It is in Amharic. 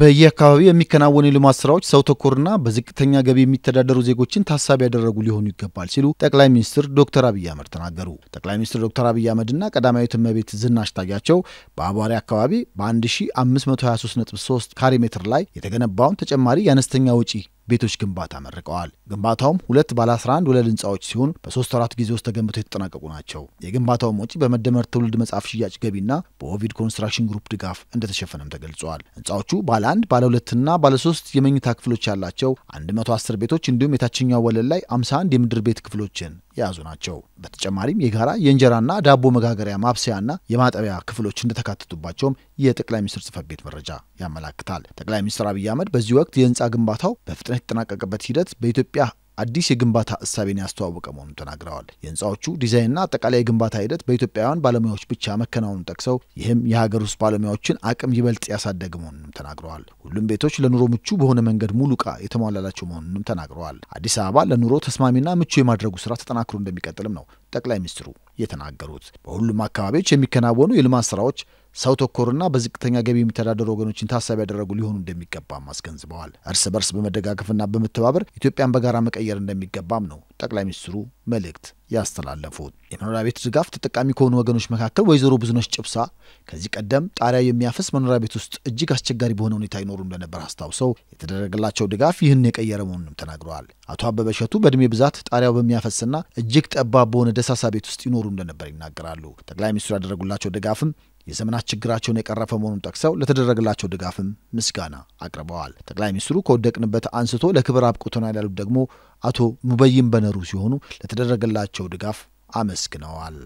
በየአካባቢው የሚከናወኑ የልማት ስራዎች ሰው ተኮርና በዝቅተኛ ገቢ የሚተዳደሩ ዜጎችን ታሳቢ ያደረጉ ሊሆኑ ይገባል ሲሉ ጠቅላይ ሚኒስትር ዶክተር አብይ አህመድ ተናገሩ። ጠቅላይ ሚኒስትር ዶክተር አብይ አህመድና ቀዳማዊት እመቤት ዝናሽ ታያቸው በአቧሪ አካባቢ በ1523.3 ካሬ ሜትር ላይ የተገነባውን ተጨማሪ የአነስተኛ ወጪ ቤቶች ግንባታ መርቀዋል። ግንባታውም ሁለት ባለ 11 ወለል ህንፃዎች ሲሆን በሶስት ወራት ጊዜ ውስጥ ተገንብተው የተጠናቀቁ ናቸው። የግንባታውም ወጪ በመደመር ትውልድ መጽሐፍ ሽያጭ ገቢና በኦቪድ ኮንስትራክሽን ግሩፕ ድጋፍ እንደተሸፈነም ተገልጿል። ህንፃዎቹ ባለ አንድ ባለ ሁለትና ባለ ሶስት የመኝታ ክፍሎች ያላቸው 110 ቤቶች እንዲሁም የታችኛው ወለል ላይ 51 የምድር ቤት ክፍሎችን የያዙ ናቸው። በተጨማሪም የጋራ የእንጀራና ዳቦ መጋገሪያ ማብሰያና የማጠቢያ ክፍሎች እንደተካተቱባቸውም የጠቅላይ ሚኒስትር ጽህፈት ቤት መረጃ ያመላክታል። ጠቅላይ ሚኒስትር አብይ አህመድ በዚህ ወቅት የህንፃ ግንባታው በፍጥነት የተጠናቀቀበት ሂደት በኢትዮጵያ አዲስ የግንባታ እሳቤን ያስተዋወቀ መሆኑን ተናግረዋል። የህንፃዎቹ ዲዛይንና አጠቃላይ የግንባታ ሂደት በኢትዮጵያውያን ባለሙያዎች ብቻ መከናወኑን ጠቅሰው ይህም የሀገር ውስጥ ባለሙያዎችን አቅም ይበልጥ ያሳደገ መሆኑንም ተናግረዋል። ሁሉም ቤቶች ለኑሮ ምቹ በሆነ መንገድ ሙሉ እቃ የተሟላላቸው መሆኑንም ተናግረዋል። አዲስ አበባ ለኑሮ ተስማሚና ምቹ የማድረጉ ስራ ተጠናክሮ እንደሚቀጥልም ነው ጠቅላይ ሚኒስትሩ የተናገሩት። በሁሉም አካባቢዎች የሚከናወኑ የልማት ስራዎች ሰው ተኮርና በዝቅተኛ ገቢ የሚተዳደሩ ወገኖችን ታሳቢ ያደረጉ ሊሆኑ እንደሚገባም አስገንዝበዋል። እርስ በርስ በመደጋገፍና በመተባበር ኢትዮጵያን በጋራ መቀየር እንደሚገባም ነው ጠቅላይ ሚኒስትሩ መልእክት ያስተላለፉት። የመኖሪያ ቤት ድጋፍ ተጠቃሚ ከሆኑ ወገኖች መካከል ወይዘሮ ብዙነች ጭብሳ ከዚህ ቀደም ጣሪያ የሚያፈስ መኖሪያ ቤት ውስጥ እጅግ አስቸጋሪ በሆነ ሁኔታ ይኖሩ እንደነበር አስታውሰው የተደረገላቸው ድጋፍ ይህን የቀየረ መሆኑንም ተናግረዋል። አቶ አበበ እሸቱ በእድሜ ብዛት ጣሪያው በሚያፈስና እጅግ ጠባብ በሆነ ደሳሳ ቤት ውስጥ ይኖሩ እንደነበር ይናገራሉ። ጠቅላይ ሚኒስትሩ ያደረጉላቸው ድጋፍም የዘመናት ችግራቸውን የቀረፈ መሆኑን ጠቅሰው ለተደረገላቸው ድጋፍም ምስጋና አቅርበዋል። ጠቅላይ ሚኒስትሩ ከወደቅንበት አንስቶ ለክብር አብቅቶናል ያሉት ደግሞ አቶ ሙበይን በነሩ ሲሆኑ ለተደረገላቸው ድጋፍ አመስግነዋል።